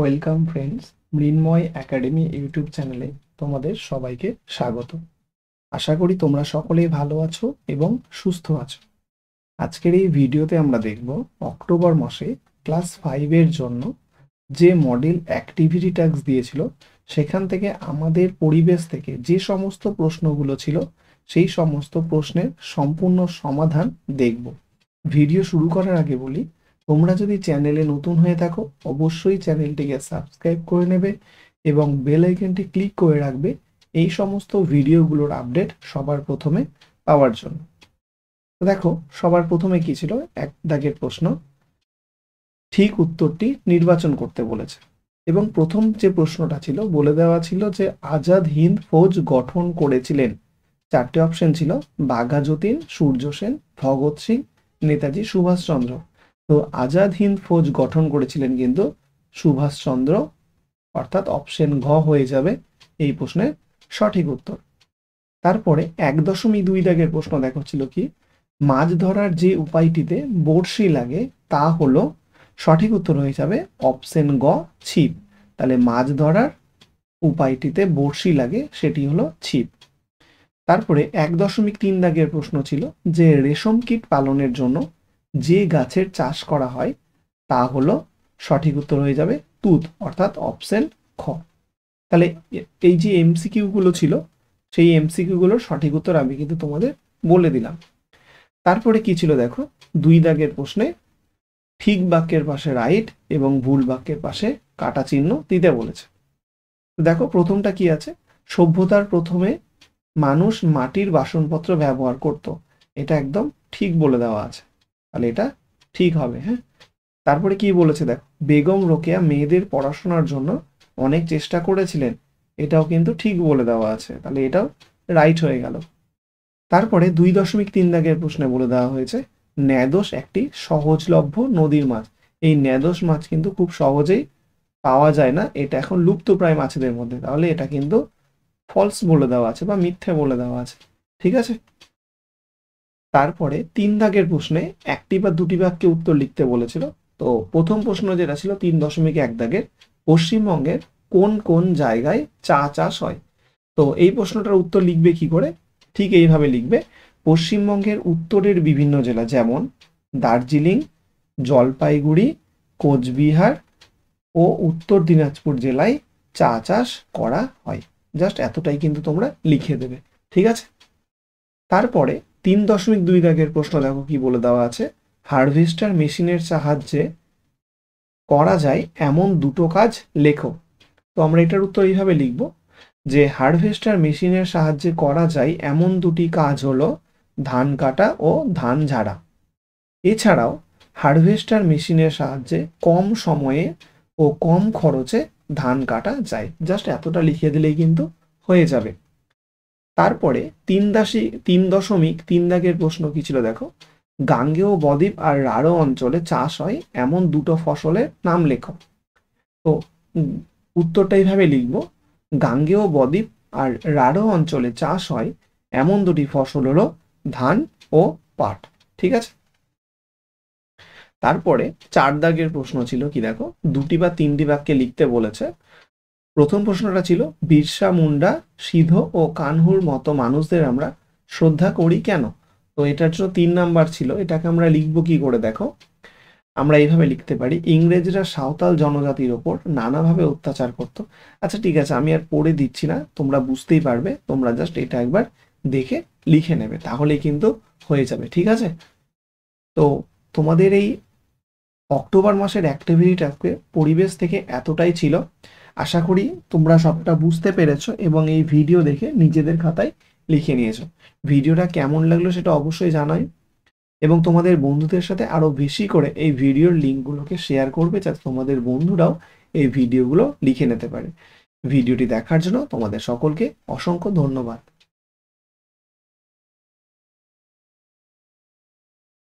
welcome friends Mrinmoy academy YouTube চ্যানেলে তোমাদের সবাইকে স্বাগত আশা করি তোমরা সকলেই ভালো আছো এবং সুস্থ আছো আজকের এই ভিডিওতে আমরা দেখব অক্টোবর মাসে ক্লাস ফাইভের জন্য যে মডেল অ্যাক্টিভিটি ট্যাক্স দিয়েছিল সেখান থেকে আমাদের পরিবেশ থেকে যে সমস্ত প্রশ্নগুলো ছিল সেই সমস্ত প্রশ্নের সম্পূর্ণ সমাধান দেখব ভিডিও শুরু করার আগে বলি তোমরা যদি চ্যানেলে নতুন হয়ে থাকো অবশ্যই চ্যানেলটিকে সাবস্ক্রাইব করে নেবে এবং বেল আইকনটি ক্লিক করে রাখবে এই সমস্ত ভিডিওগুলোর আপডেট সবার প্রথমে পাওয়ার জন্য তো দেখো সবার প্রথমে কি ছিল এক দাগের প্রশ্ন ঠিক উত্তরটি নির্বাচন করতে বলেছে এবং প্রথম যে প্রশ্নটা ছিল বলে দেওয়া ছিল যে আজাদ হিন্দ ফৌজ গঠন করেছিলেন চারটে অপশন ছিল বাঘা যতীন সূর্য সেন ভগৎ সিং নেতাজি সুভাষচন্দ্র তো আজাদ হিন্দ ফৌজ গঠন করেছিলেন কিন্তু সুভাষচন্দ্র অর্থাৎ অপশন ঘ হয়ে যাবে এই প্রশ্নের সঠিক উত্তর তারপরে এক দশমিক দুই দাগের প্রশ্ন দেখা ছিল কি মাছ ধরার যে উপায়টিতে বড়শি লাগে তা হলো সঠিক উত্তর হয়ে যাবে অপশন গ ছিপ তাহলে মাছ ধরার উপায়টিতে বড়শি লাগে সেটি হলো ছিপ তারপরে এক দশমিক তিন দাগের প্রশ্ন ছিল যে রেশম কীট পালনের জন্য যে গাছের চাষ করা হয় তা হলো সঠিক উত্তর হয়ে যাবে তুত অর্থাৎ অপশন খ তাহলে এই যে এমসিকিউগুলো ছিল সেই এমসিকিউগুলোর সঠিক উত্তর আমি কিন্তু তোমাদের বলে দিলাম তারপরে কি ছিল দেখো দুই দাগের প্রশ্নে ঠিক বাক্যের পাশে রাইট এবং ভুল বাক্যের পাশে কাটা চিহ্ন দিতে বলেছে দেখো প্রথমটা কি আছে সভ্যতার প্রথমে মানুষ মাটির বাসনপত্র ব্যবহার করত এটা একদম ঠিক বলে দেওয়া আছে তাহলে এটা ঠিক হবে হ্যাঁ তারপরে কি বলেছে দেখো বেগম রোকেয়া মেয়েদের পড়াশোনার জন্য অনেক চেষ্টা করেছিলেন এটাও কিন্তু ঠিক বলে দেওয়া আছে তাহলে এটাও রাইট হয়ে গেল তারপরে দুই দশমিক তিন দাগের প্রশ্নে বলে দেওয়া হয়েছে ন্যাদোষ একটি সহজলভ্য নদীর মাছ এই ন্যাদোষ মাছ কিন্তু খুব সহজেই পাওয়া যায় না এটা এখন লুপ্তপ্রায় মাছেদের মধ্যে তাহলে এটা কিন্তু ফলস বলে দেওয়া আছে বা মিথ্যে বলে দেওয়া আছে ঠিক আছে তারপরে তিন দাগের প্রশ্নে একটি বা দুটি বাক্যে উত্তর লিখতে বলেছিল তো প্রথম প্রশ্ন যেটা ছিল তিন দশমিক এক দাগের পশ্চিমবঙ্গের কোন কোন জায়গায় চা চাষ হয় তো এই প্রশ্নটার উত্তর লিখবে কি করে ঠিক এইভাবে লিখবে পশ্চিমবঙ্গের উত্তরের বিভিন্ন জেলা যেমন দার্জিলিং জলপাইগুড়ি কোচবিহার ও উত্তর দিনাজপুর জেলায় চা চাষ করা হয় জাস্ট এতটাই কিন্তু তোমরা লিখে দেবে ঠিক আছে তারপরে তিন দশমিক দুই দাগের প্রশ্ন দেখো কি বলে দেওয়া আছে হারভেস্টার মেশিনের সাহায্যে করা যায় এমন দুটো কাজ লেখো তো আমরা এটার উত্তর এইভাবে লিখব যে হারভেস্টার মেশিনের সাহায্যে করা যায় এমন দুটি কাজ হলো ধান কাটা ও ধান ঝাড়া এছাড়াও হারভেস্টার মেশিনের সাহায্যে কম সময়ে ও কম খরচে ধান কাটা যায় জাস্ট এতটা লিখিয়ে দিলেই কিন্তু হয়ে যাবে তারপরে তিন দাসি তিন দশমিক তিন দাগের প্রশ্ন কি ছিল দেখো গাঙ্গেয় বদ্বীপ আর রাঢ় অঞ্চলে চাষ হয় এমন দুটো ফসলের নাম লেখো তো উত্তরটা এইভাবে লিখবো গাঙ্গেয় বদ্বীপ আর রাঢ় অঞ্চলে চাষ হয় এমন দুটি ফসল হলো ধান ও পাট ঠিক আছে তারপরে চার দাগের প্রশ্ন ছিল কি দেখো দুটি বা তিনটি বাক্যে লিখতে বলেছে প্রথম প্রশ্নটা ছিল বিরসা মুন্ডা সিধ ও কানহুর মতো মানুষদের আমরা শ্রদ্ধা করি কেন তো এটার জন্য তিন নাম্বার ছিল এটাকে আমরা লিখবো কি করে দেখো আমরা এইভাবে লিখতে পারি ইংরেজরা সাঁওতাল জনজাতির ওপর নানাভাবে অত্যাচার করত আচ্ছা ঠিক আছে আমি আর পড়ে দিচ্ছি না তোমরা বুঝতেই পারবে তোমরা জাস্ট এটা একবার দেখে লিখে নেবে তাহলেই কিন্তু হয়ে যাবে ঠিক আছে তো তোমাদের এই অক্টোবর মাসের অ্যাক্টিভিটিটাকে পরিবেশ থেকে এতটাই ছিল আশা করি তোমরা সবটা বুঝতে পেরেছো এবং এই ভিডিও দেখে নিজেদের খাতায় লিখে নিয়েছো ভিডিওটা কেমন লাগলো সেটা অবশ্যই জানাই এবং তোমাদের বন্ধুদের সাথে আরও বেশি করে এই ভিডিওর লিঙ্কগুলোকে শেয়ার করবে যাতে তোমাদের বন্ধুরাও এই ভিডিওগুলো লিখে নিতে পারে ভিডিওটি দেখার জন্য তোমাদের সকলকে অসংখ্য ধন্যবাদ